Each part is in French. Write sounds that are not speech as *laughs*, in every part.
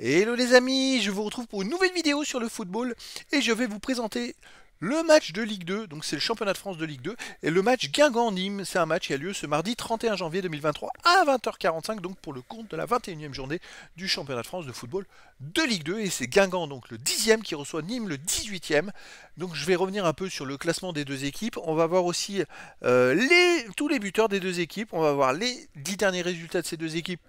Hello les amis, je vous retrouve pour une nouvelle vidéo sur le football et je vais vous présenter le match de Ligue 2, donc c'est le championnat de France de Ligue 2, et le match Guingamp-Nîmes, c'est un match qui a lieu ce mardi 31 janvier 2023 à 20h45, donc pour le compte de la 21e journée du championnat de France de football de Ligue 2, et c'est Guingamp, donc le 10e, qui reçoit Nîmes le 18e. Donc je vais revenir un peu sur le classement des deux équipes, on va voir aussi euh, tous les buteurs des deux équipes, on va voir les 10 derniers résultats de ces deux équipes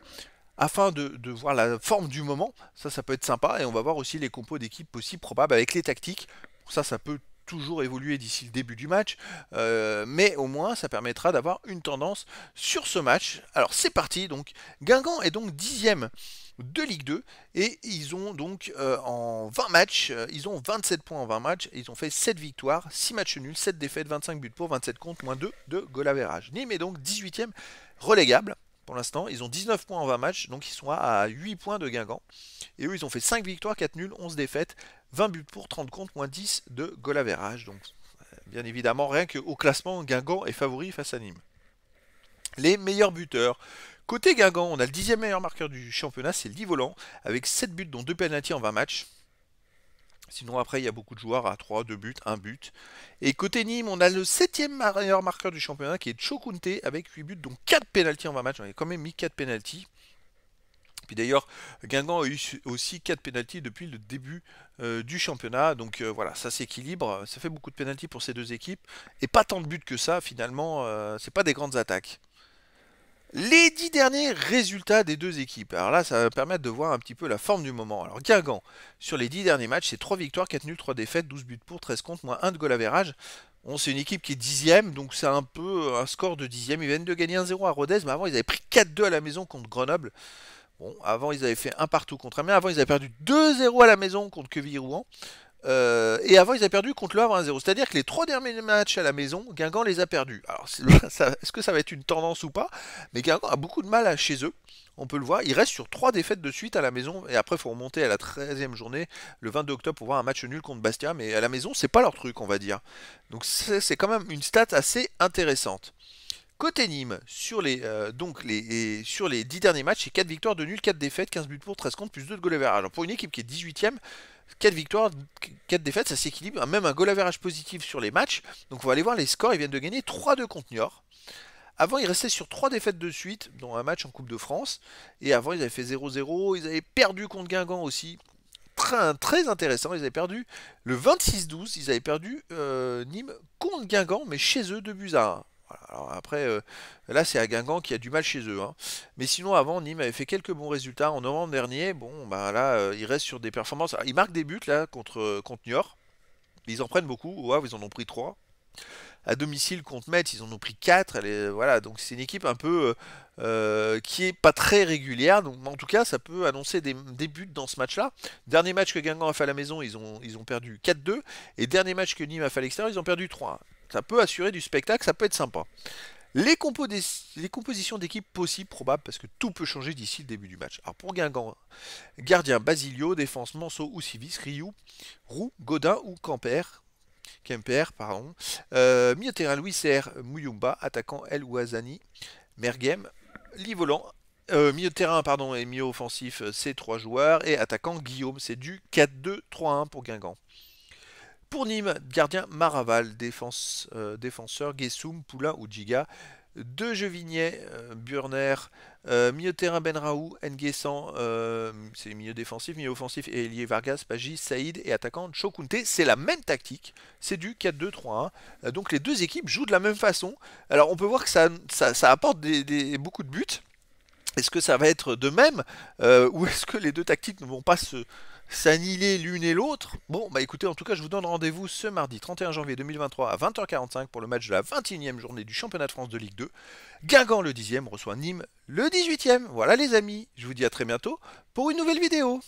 afin de, voir la forme du moment. Ça, ça peut être sympa. Et on va voir aussi les compos d'équipe possibles, probables, avec les tactiques. Ça, ça peut toujours évoluer d'ici le début du match, euh, mais au moins ça permettra d'avoir une tendance sur ce match. Alors c'est parti, donc Guingamp est donc dixième de Ligue 2 et ils ont donc euh, en 20 matchs, euh, ils ont 27 points en 20 matchs, ils ont fait 7 victoires, 6 matchs nuls, 7 défaites, 25 buts pour, 27 contre, moins 2 de goal average. Nîmes est donc 18ème relégable pour l'instant. Ils ont 19 points en 20 matchs, donc ils sont à 8 points de Guingamp. Et eux, ils ont fait 5 victoires, 4 nuls, 11 défaites, 20 buts pour, 30 comptes, moins 10 de goal Donc, euh, bien évidemment, rien qu'au classement, Guingamp est favori face à Nîmes. Les meilleurs buteurs. Côté Guingamp, on a le dixième meilleur marqueur du championnat, c'est le volant avec 7 buts dont 2 penalties, en 20 matchs. Sinon, après, il y a beaucoup de joueurs à 3, 2 buts, 1 but. Et côté Nîmes, on a le 7 meilleur marqueur du championnat qui est Chokunte avec 8 buts, donc 4 penalties en 20 matchs. On a quand même mis 4 penalties. Puis d'ailleurs, Guingamp a eu aussi 4 penalties depuis le début euh, du championnat. Donc euh, voilà, ça s'équilibre. Ça fait beaucoup de penalties pour ces deux équipes. Et pas tant de buts que ça, finalement. ce euh, c'est pas des grandes attaques. Les dix derniers résultats des deux équipes. Alors là, ça va permettre de voir un petit peu la forme du moment. Alors Guingamp, sur les dix derniers matchs, c'est 3 victoires, 4 nuls, 3 défaites, 12 buts pour, 13 contre, moins 1 de goal average. Bon, c'est une équipe qui est dixième, donc c'est un peu un score de dixième. Ils viennent de gagner 1-0 à Rodez, mais avant ils avaient pris 4-2 à la maison contre Grenoble. Bon, avant ils avaient fait un partout contre Amiens, avant ils avaient perdu 2-0 à la maison contre queville rouen euh, et avant, ils a perdu contre le 1-0. C'est-à-dire que les trois derniers matchs à la maison, Guingamp les a perdus. Alors, *laughs* est-ce que ça va être une tendance ou pas Mais Guingamp a beaucoup de mal à, chez eux. On peut le voir. Il reste sur trois défaites de suite à la maison. Et après, il faut remonter à la 13e journée, le 22 octobre, pour voir un match nul contre Bastia. Mais à la maison, c'est pas leur truc, on va dire. Donc, c'est quand même une stat assez intéressante. Côté Nîmes, sur les, euh, donc les, sur les 10 derniers matchs, c'est 4 victoires de nul, 4 défaites, 15 buts pour, 13 contre, plus 2 de goal Alors, pour une équipe qui est 18e, 4 victoires, 4 défaites, ça s'équilibre. Même un goal average positif sur les matchs. Donc, on va aller voir les scores. Ils viennent de gagner 3 2 contre New Avant, ils restaient sur 3 défaites de suite, dont un match en Coupe de France. Et avant, ils avaient fait 0-0. Ils avaient perdu contre Guingamp aussi. Très, très intéressant. Ils avaient perdu le 26-12. Ils avaient perdu euh, Nîmes contre Guingamp, mais chez eux, de buts à 1. Alors après, euh, là c'est à Guingamp qui a du mal chez eux. Hein. Mais sinon avant, Nîmes avait fait quelques bons résultats en novembre dernier. Bon, bah là, euh, ils sur des performances. il ils marquent des buts là contre, euh, contre Niort. Ils en prennent beaucoup. Ouais, ils en ont pris 3. À domicile contre Metz, ils en ont pris 4. voilà, donc c'est une équipe un peu qui est pas très régulière. Donc en tout cas, ça peut annoncer des, buts dans ce match-là. Dernier match que Guingamp a fait à la maison, ils ont, ils ont perdu 4-2. Et dernier match que Nîmes a fait à l'extérieur, ils ont perdu 3. Ça peut assurer du spectacle, ça peut être sympa. Les, les compositions d'équipe possibles, probables, parce que tout peut changer d'ici le début du match. Alors pour Guingamp, hein, gardien Basilio, défense Manso ou Civis, Ryu, Roux, Godin ou Camper, Kemper, pardon. Euh, milieu terrain Louis Serre, Muyumba, attaquant El Ouazani, Mergem, Livolant, euh, milieu terrain pardon, et milieu offensif, euh, c'est trois joueurs, et attaquant Guillaume, c'est du 4-2-3-1 pour Guingamp. Pour Nîmes, gardien Maraval, euh, défenseur Guessoum, Poulain ou Giga. Euh, euh, de Jevignet, Burner, milieu terrain Benraou, Nguessan, c'est milieu défensif, milieu offensif, et Elie Vargas, Pagis, Saïd et attaquant Chokunte. C'est la même tactique, c'est du 4-2-3-1. donc les deux équipes jouent de la même façon. Alors on peut voir que ça, apporte beaucoup de buts. Est-ce que ça va être de même ou est-ce que les deux tactiques ne vont pas se, s'annihiler l'une et l'autre. Bon, bah écoutez, en tout cas, je vous donne rendez-vous ce mardi 31 janvier 2023 à 20h45 pour le match de la 21e journée du championnat de France de Ligue 2. Guingamp le 10e reçoit Nîmes le 18e. Voilà les amis, je vous dis à très bientôt pour une nouvelle vidéo.